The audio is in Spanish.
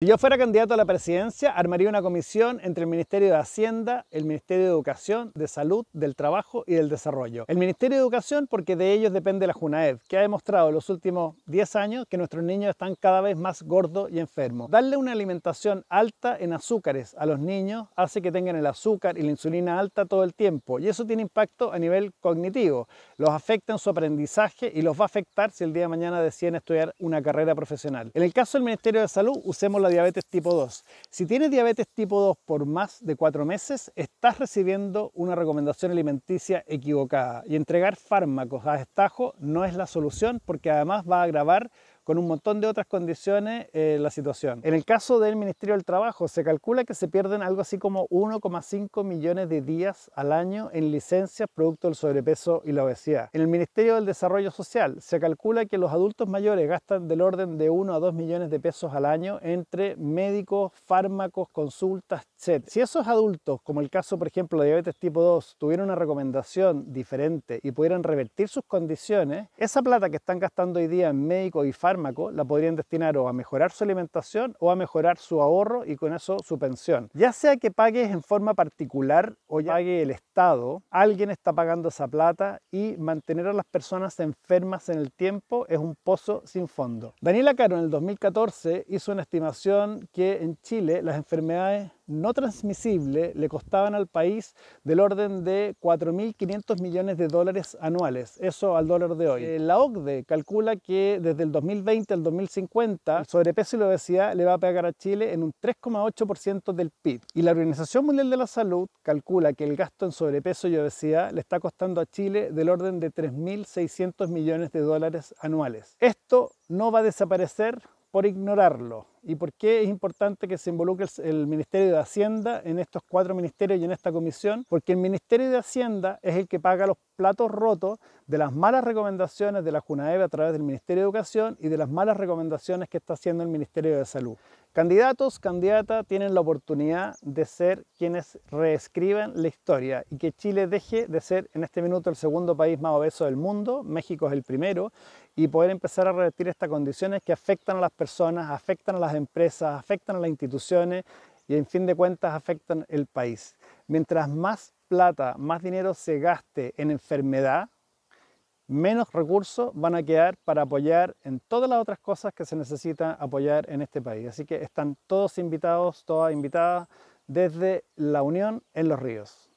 Si yo fuera candidato a la presidencia, armaría una comisión entre el Ministerio de Hacienda, el Ministerio de Educación, de Salud, del Trabajo y del Desarrollo. El Ministerio de Educación porque de ellos depende la Junaed, que ha demostrado en los últimos 10 años que nuestros niños están cada vez más gordos y enfermos. Darle una alimentación alta en azúcares a los niños hace que tengan el azúcar y la insulina alta todo el tiempo y eso tiene impacto a nivel cognitivo. Los afecta en su aprendizaje y los va a afectar si el día de mañana deciden estudiar una carrera profesional. En el caso del Ministerio de Salud, usemos diabetes tipo 2. Si tienes diabetes tipo 2 por más de 4 meses, estás recibiendo una recomendación alimenticia equivocada y entregar fármacos a destajo no es la solución porque además va a agravar con un montón de otras condiciones eh, la situación. En el caso del Ministerio del Trabajo, se calcula que se pierden algo así como 1,5 millones de días al año en licencias producto del sobrepeso y la obesidad. En el Ministerio del Desarrollo Social, se calcula que los adultos mayores gastan del orden de 1 a 2 millones de pesos al año entre médicos, fármacos, consultas, etc. Si esos adultos, como el caso por ejemplo de diabetes tipo 2, tuvieran una recomendación diferente y pudieran revertir sus condiciones, esa plata que están gastando hoy día en médicos y fármacos, la podrían destinar o a mejorar su alimentación o a mejorar su ahorro y con eso su pensión. Ya sea que pagues en forma particular o ya pague el Estado, alguien está pagando esa plata y mantener a las personas enfermas en el tiempo es un pozo sin fondo. Daniela Caro en el 2014 hizo una estimación que en Chile las enfermedades no transmisible le costaban al país del orden de 4.500 millones de dólares anuales, eso al dólar de hoy. Eh, la OCDE calcula que desde el 2020 al 2050 el sobrepeso y la obesidad le va a pegar a Chile en un 3,8% del PIB. Y la Organización Mundial de la Salud calcula que el gasto en sobrepeso y obesidad le está costando a Chile del orden de 3.600 millones de dólares anuales. Esto no va a desaparecer por ignorarlo. ¿Y por qué es importante que se involucre el Ministerio de Hacienda en estos cuatro ministerios y en esta comisión? Porque el Ministerio de Hacienda es el que paga los platos rotos de las malas recomendaciones de la JUNAEB a través del Ministerio de Educación y de las malas recomendaciones que está haciendo el Ministerio de Salud. Candidatos, candidata, tienen la oportunidad de ser quienes reescriban la historia y que Chile deje de ser en este minuto el segundo país más obeso del mundo, México es el primero, y poder empezar a revertir estas condiciones que afectan a las personas, afectan a las empresas, afectan a las instituciones y en fin de cuentas afectan el país. Mientras más plata, más dinero se gaste en enfermedad, menos recursos van a quedar para apoyar en todas las otras cosas que se necesita apoyar en este país. Así que están todos invitados, todas invitadas desde la Unión en los Ríos.